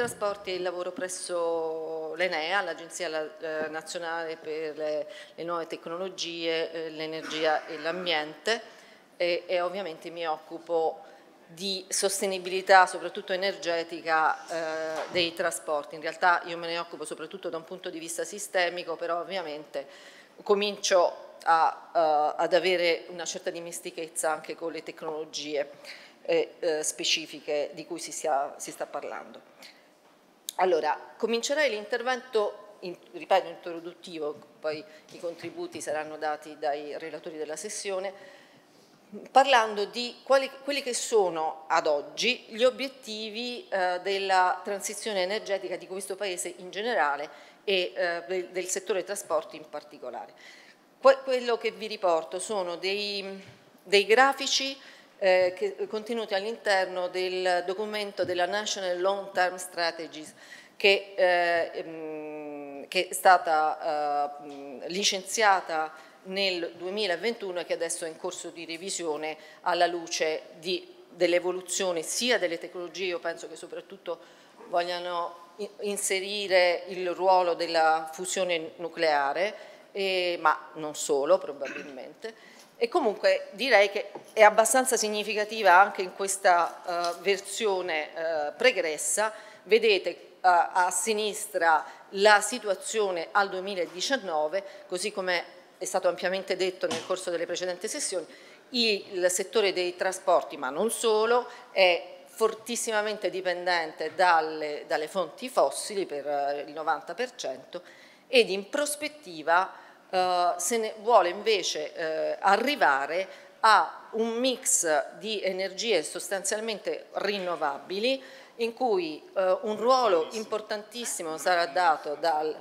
trasporti e il lavoro presso l'ENEA, l'Agenzia eh, Nazionale per le, Nuove Tecnologie, eh, l'Energia e l'Ambiente e, e, ovviamente mi occupo di sostenibilità soprattutto energetica eh, dei trasporti. In realtà io me ne occupo soprattutto da un punto di vista sistemico, però ovviamente comincio a, uh, ad avere una certa dimestichezza anche con le tecnologie specifiche di cui si, sia, si sta parlando. Allora, comincerei l'intervento, in, ripeto, introduttivo, poi i contributi saranno dati dai relatori della sessione, parlando di quali, quelli che sono ad oggi gli obiettivi eh, della transizione energetica di questo Paese in generale e eh, del, del settore trasporti in particolare. Que quello che vi riporto sono dei, dei grafici eh, che, contenuti all'interno del documento della National Long Term Strategies che, eh, ehm, che è stata eh, licenziata nel 2021 e che adesso è in corso di revisione alla luce dell'evoluzione sia delle tecnologie, io penso che soprattutto vogliano inserire il ruolo della fusione nucleare, eh, ma non solo probabilmente. E comunque direi che è abbastanza significativa anche in questa uh, versione uh, pregressa, vedete eh, a sinistra la situazione al 2019, così come è stato ampiamente detto nel corso delle precedenti sessioni, il settore dei trasporti, ma non solo, è fortissimamente dipendente dalle, dalle fonti fossili per eh, il 90% ed in prospettiva eh, se ne vuole invece eh, arrivare a un mix di energie sostanzialmente rinnovabili in cui eh, un ruolo importantissimo sarà dato dal,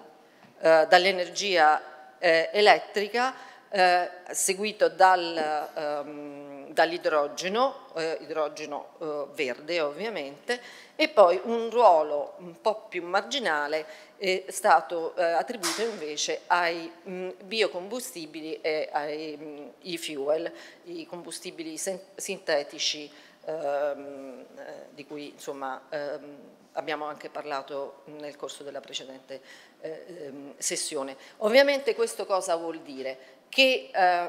eh, dall'energia eh, elettrica eh, seguito dal, ehm, dall'idrogeno, eh, idrogeno eh, verde ovviamente, e poi un ruolo un po' più marginale è stato attribuito invece ai mh, mm, biocombustibili e ai mh, mm, e fuel, i combustibili sintetici ehm, eh, di cui insomma, ehm, abbiamo anche parlato nel corso della precedente eh, ehm, sessione. Ovviamente questo cosa vuol dire? Che eh,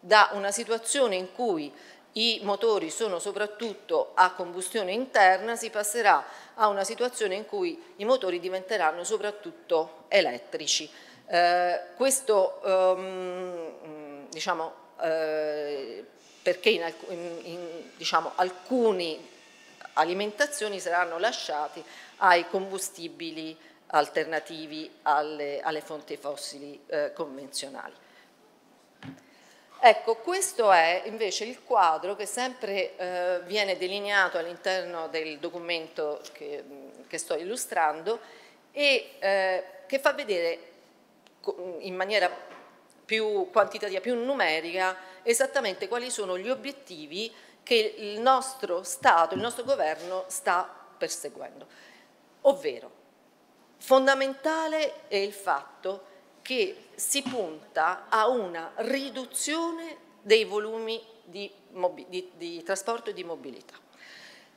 da una situazione in cui i motori sono soprattutto a combustione interna, si passerà a una situazione in cui i motori diventeranno soprattutto elettrici. Eh, questo ehm, diciamo, eh, perché in, in, in diciamo, alcune alimentazioni saranno lasciati ai combustibili alternativi alle, alle fonti fossili eh, convenzionali. Ecco, questo è invece il quadro che sempre eh, viene delineato all'interno del documento che, che, sto illustrando e eh, che fa vedere in maniera più quantitativa, più numerica, esattamente quali sono gli obiettivi che il nostro Stato, il nostro governo sta perseguendo. Ovvero, fondamentale è il fatto che si punta a una riduzione dei volumi di, di, di, trasporto e di mobilità.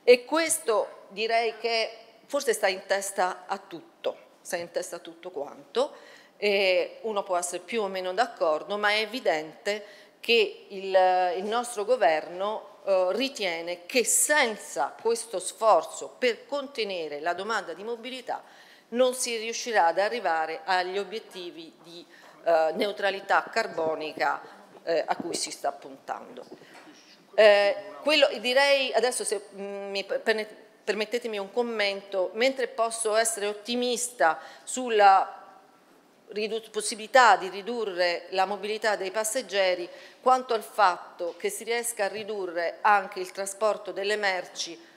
E questo direi che forse sta in testa a tutto, sta in testa a tutto quanto, e uno può essere più o meno d'accordo, ma è evidente che il, il nostro governo eh, ritiene che senza questo sforzo per contenere la domanda di mobilità non si riuscirà ad arrivare agli obiettivi di eh, neutralità carbonica eh, a cui si sta puntando. Eh, quello, direi adesso se mm, mi permettetemi un commento, mentre posso essere ottimista sulla possibilità di ridurre la mobilità dei passeggeri quanto al fatto che si riesca a ridurre anche il trasporto delle merci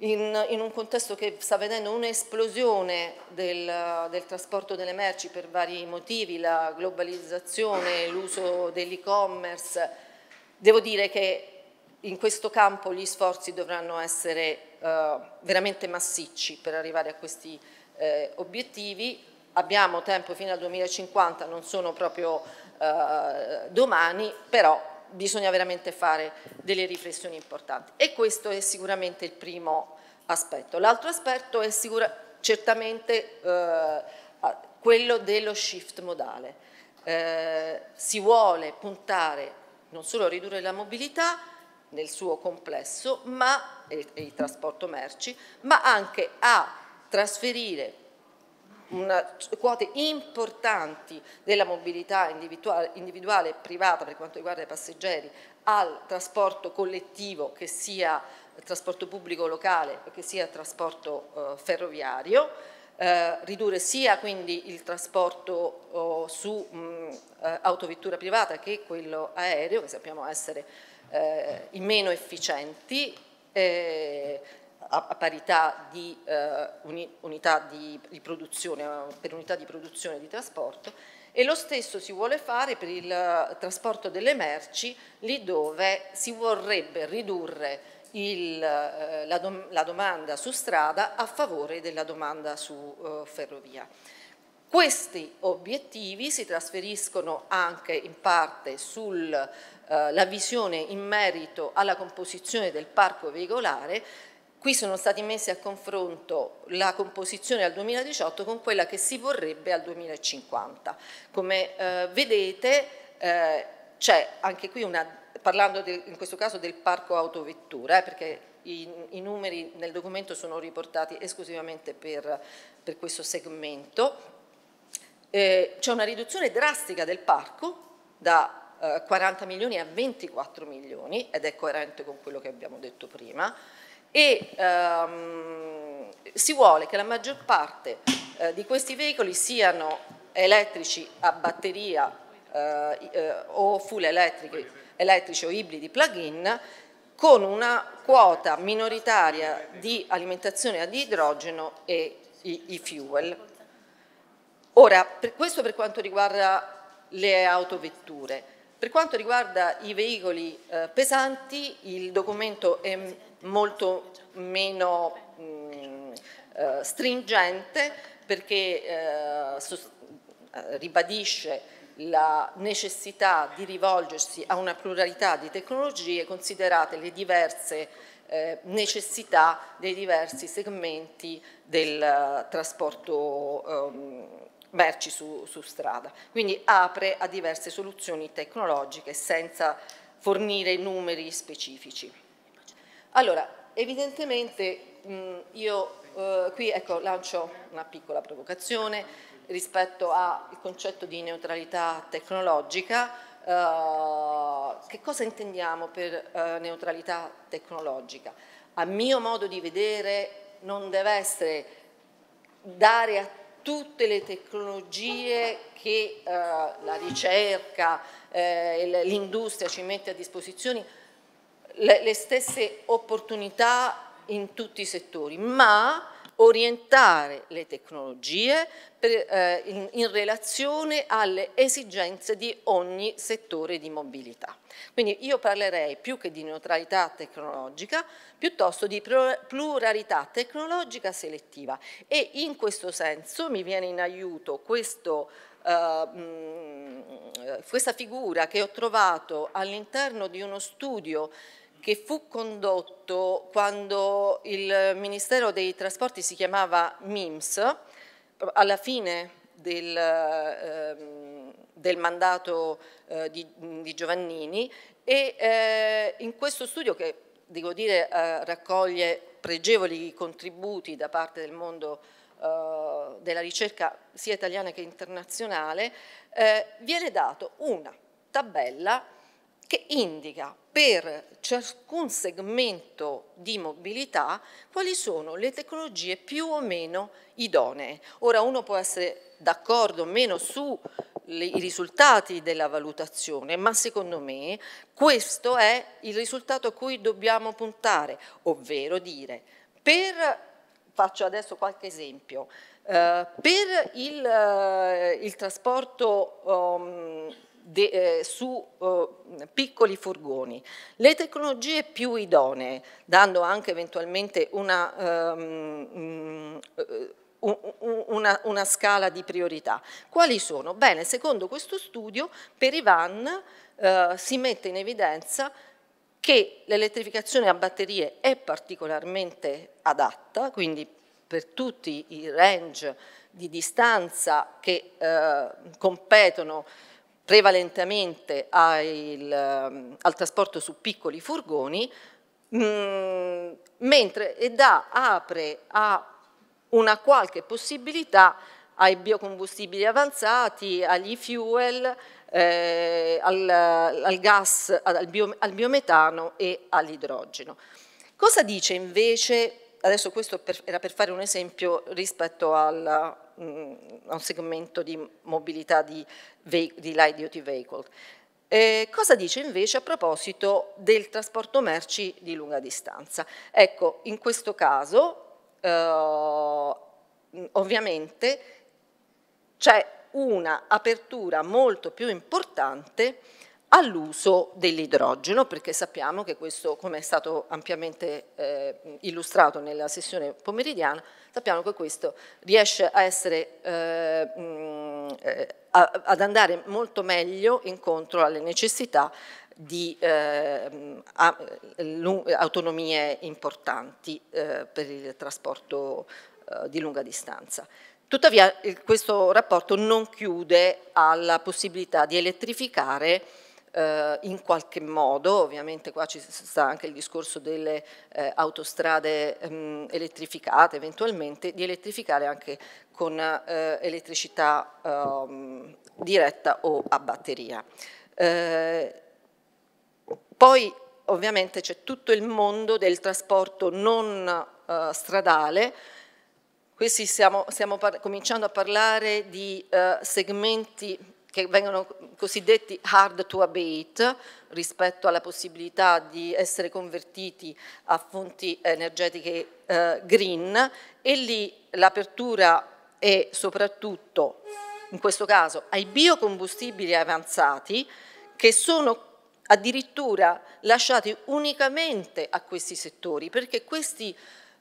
in, in un contesto che sta vedendo un'esplosione del, del, trasporto delle merci per vari motivi, la globalizzazione, l'uso dell'e-commerce, devo dire che in questo campo gli sforzi dovranno essere eh, veramente massicci per arrivare a questi eh, obiettivi abbiamo tempo fino al 2050, non sono proprio eh, domani, però bisogna veramente fare delle riflessioni importanti e questo è sicuramente il primo aspetto. L'altro aspetto è sicura, certamente eh, quello dello shift modale. Eh, si vuole puntare non solo a ridurre la mobilità nel suo complesso ma, e, e il trasporto merci, ma anche a trasferire una, quote importanti della mobilità individuale, individuale e privata per quanto riguarda i passeggeri al trasporto collettivo che sia trasporto pubblico locale che sia trasporto eh, ferroviario, eh, ridurre sia quindi il trasporto oh, su mh, eh, autovettura privata che quello aereo che sappiamo essere eh, i meno efficienti eh, a, parità di eh, unità di, di eh, per unità di produzione di trasporto e lo stesso si vuole fare per il eh, trasporto delle merci lì dove si vorrebbe ridurre il, eh, la, dom la, domanda su strada a favore della domanda su eh, ferrovia. Questi obiettivi si trasferiscono anche in parte sulla eh, visione in merito alla composizione del parco veicolare Qui sono stati messi a confronto la composizione al 2018 con quella che si vorrebbe al 2050. Come eh, vedete eh, c'è anche qui una, parlando del, in questo caso del parco autovettura, eh, perché i, i, numeri nel documento sono riportati esclusivamente per, per questo segmento, eh, c'è una riduzione drastica del parco da 40 eh, milioni a 24 milioni ed è coerente con quello che abbiamo detto prima, e ehm, si vuole che la maggior parte eh, di questi veicoli siano elettrici a batteria eh, eh o full elettrici, elettrici o ibridi plug-in con una quota minoritaria di alimentazione ad idrogeno e i fuel. Ora, per questo per quanto riguarda le autovetture. Per quanto riguarda i veicoli eh, pesanti, il documento è molto meno mh, mm, eh, stringente perché eh, eh, ribadisce la necessità di rivolgersi a una pluralità di tecnologie considerate le diverse eh, necessità dei diversi segmenti del uh, trasporto um, merci su, su strada. Quindi apre a diverse soluzioni tecnologiche senza fornire numeri specifici. Allora, evidentemente mh, io eh, qui ecco, lancio una piccola provocazione rispetto al concetto di neutralità tecnologica. Eh, che cosa intendiamo per eh, neutralità tecnologica? A mio modo di vedere non deve essere dare a tutte le tecnologie che eh, la ricerca eh, l'industria ci mette a disposizione, le, le stesse opportunità in tutti i settori, ma orientare le tecnologie per, eh, in, in relazione alle esigenze di ogni settore di mobilità. Quindi io parlerei più che di neutralità tecnologica, piuttosto di pluralità tecnologica selettiva e in questo senso mi viene in aiuto questo Uh, questa figura che ho trovato all'interno di uno studio che fu condotto quando il Ministero dei Trasporti si chiamava MIMS, alla fine del, eh, del mandato eh, di, di, Giovannini e eh, in questo studio che devo dire eh, raccoglie pregevoli contributi da parte del mondo eh, della ricerca sia italiana che internazionale, eh, viene dato una tabella che indica per ciascun segmento di mobilità quali sono le tecnologie più o meno idonee. Ora uno può essere d'accordo o meno sui risultati della valutazione, ma secondo me questo è il risultato a cui dobbiamo puntare, ovvero dire per, faccio adesso qualche esempio, eh, per il, eh, il trasporto um, de, eh, su eh, piccoli furgoni. Le tecnologie più idonee, dando anche eventualmente una... Um, una, una, scala di priorità. Quali sono? Bene, secondo questo studio per i van eh, si mette in evidenza che l'elettrificazione a batterie è particolarmente adatta, quindi per tutti i range di distanza che eh, competono prevalentemente al, ehm, al trasporto su piccoli furgoni, mm, mentre e dà, apre a una qualche possibilità ai biocombustibili avanzati, agli fuel, eh, al, al, gas, al, bio, al biometano e all'idrogeno. Cosa dice invece adesso questo per, era per fare un esempio rispetto al mm, un segmento di mobilità di, di light duty vehicle. Eh, cosa dice invece a proposito del trasporto merci di lunga distanza? Ecco, in questo caso eh, mm, ovviamente c'è un'apertura molto più importante all'uso dell'idrogeno, perché sappiamo che questo, come è stato ampiamente eh, illustrato nella sessione pomeridiana, sappiamo che questo riesce a essere, eh, mh, eh, a, ad andare molto meglio incontro alle necessità di eh, a, autonomie importanti eh, per il trasporto di lunga distanza. Tuttavia questo rapporto non chiude alla possibilità di elettrificare eh, in qualche modo, ovviamente qua ci sta anche il discorso delle eh, autostrade mh, ehm, elettrificate eventualmente, di elettrificare anche con eh, elettricità ehm, diretta o a batteria. Eh, poi ovviamente c'è tutto il mondo del trasporto non eh, stradale, Qui stiamo, stiamo cominciando a parlare di uh, segmenti che vengono cosiddetti hard to abate rispetto alla possibilità di essere convertiti a fonti energetiche eh, green e lì l'apertura è soprattutto in questo caso ai biocombustibili avanzati che sono addirittura lasciati unicamente a questi settori perché questi,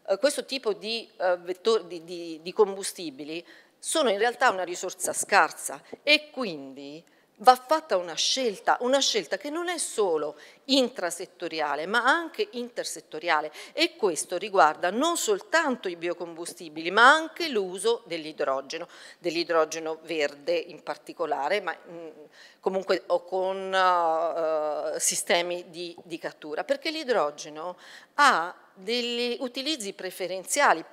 eh, questo tipo di, eh, vettori, di, di, di combustibili sono in realtà una risorsa scarsa e quindi va fatta una scelta, una scelta che non è solo intrasettoriale ma anche intersettoriale e questo riguarda non soltanto i biocombustibili ma anche l'uso dell'idrogeno, dell'idrogeno verde in particolare ma mm, comunque o con uh, sistemi di, di cattura perché l'idrogeno ha degli utilizzi preferenziali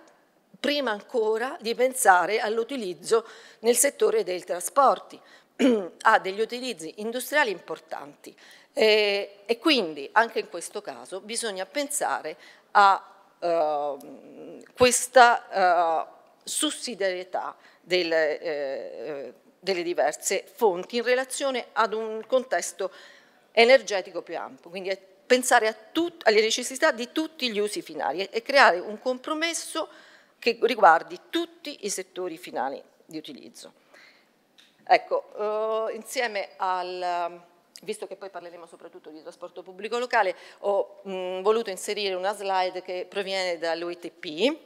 prima ancora di pensare all'utilizzo nel settore dei trasporti, ha degli utilizzi industriali importanti e, eh, e quindi anche in questo caso bisogna pensare a Uh, questa uh, sussidiarietà del, eh, delle diverse fonti in relazione ad un contesto energetico più ampio, quindi pensare alle necessità di tutti gli usi finali e, e creare un compromesso che riguardi tutti i settori finali di utilizzo. Ecco, eh, insieme al, visto che poi parleremo soprattutto di trasporto pubblico locale, ho mh, mm, voluto inserire una slide che proviene dall'OITP, eh,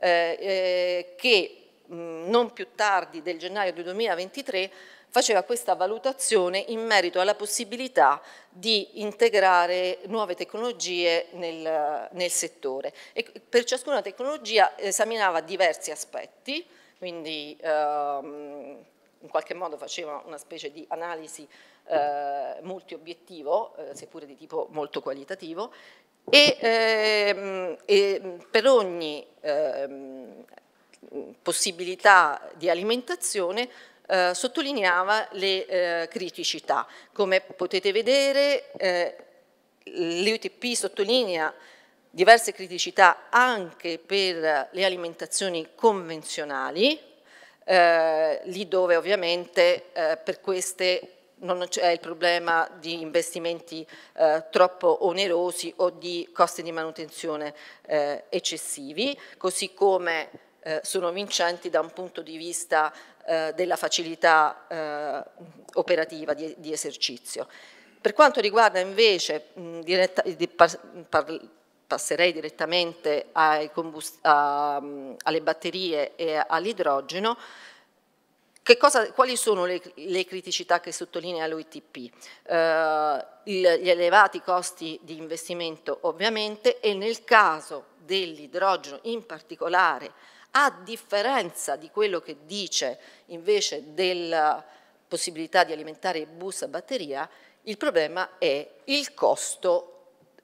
eh, che mh, mm, non più tardi del gennaio 2023 faceva questa valutazione in merito alla possibilità di integrare nuove tecnologie nel, nel settore e per ciascuna tecnologia esaminava diversi aspetti, quindi ehm, in qualche modo faceva una specie di analisi eh, obiettivo, eh, seppure di tipo molto qualitativo, e, ehm, e per ogni ehm, possibilità di alimentazione eh, sottolineava le eh, criticità. Come potete vedere eh, l'UTP sottolinea diverse criticità anche per le alimentazioni convenzionali, eh, lì dove ovviamente eh, per queste non c'è il problema di investimenti eh, troppo onerosi o di costi di manutenzione eh, eccessivi, così come eh, sono vincenti da un punto di vista eh, della facilità eh, operativa di, di, esercizio. Per quanto riguarda invece, mh, diretta, di, par, par, passerei direttamente a, alle batterie e all'idrogeno, Cosa, quali sono le, le, criticità che sottolinea l'OITP? Eh, gli elevati costi di investimento ovviamente e nel caso dell'idrogeno in particolare a differenza di quello che dice invece della possibilità di alimentare bus a batteria, il problema è il costo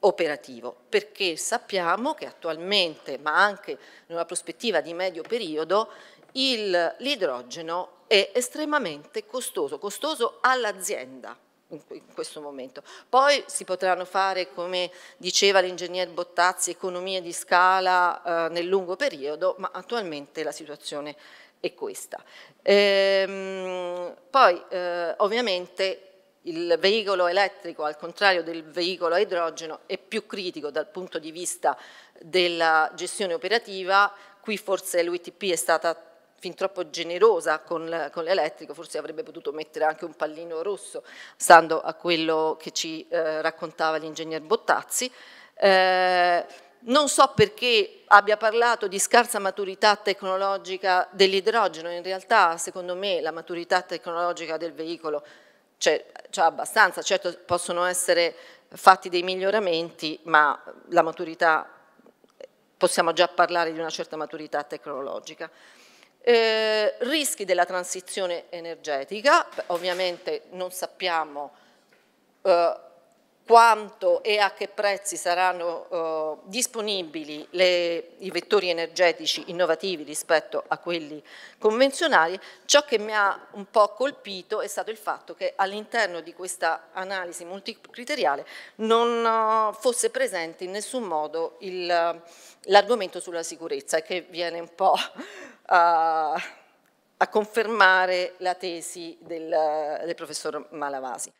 operativo, perché sappiamo che attualmente, ma anche in una prospettiva di medio periodo, l'idrogeno è estremamente costoso, costoso all'azienda, in questo momento. Poi si potranno fare, come diceva l'ingegner Bottazzi, economie di scala eh, nel lungo periodo, ma attualmente la situazione è questa. Ehm, poi eh, ovviamente il veicolo elettrico, al contrario del veicolo a idrogeno, è più critico dal punto di vista della gestione operativa, qui forse l'UITP è stata fin troppo generosa con, con l'elettrico, forse avrebbe potuto mettere anche un pallino rosso, stando a quello che ci eh, raccontava l'ingegner Bottazzi. Eh, non so perché abbia parlato di scarsa maturità tecnologica dell'idrogeno, in realtà secondo me la maturità tecnologica del veicolo cioè, c'è, abbastanza, certo possono essere fatti dei miglioramenti, ma la maturità, possiamo già parlare di una certa maturità tecnologica. Eh, rischi della transizione energetica, ovviamente non sappiamo eh, quanto e a che prezzi saranno eh, disponibili le, i vettori energetici innovativi rispetto a quelli convenzionali, ciò che mi ha un po' colpito è stato il fatto che all'interno di questa analisi multicriteriale non eh, fosse presente in nessun modo eh, l'argomento sulla sicurezza che viene un po' a, a confermare la tesi del, del professor Malavasi.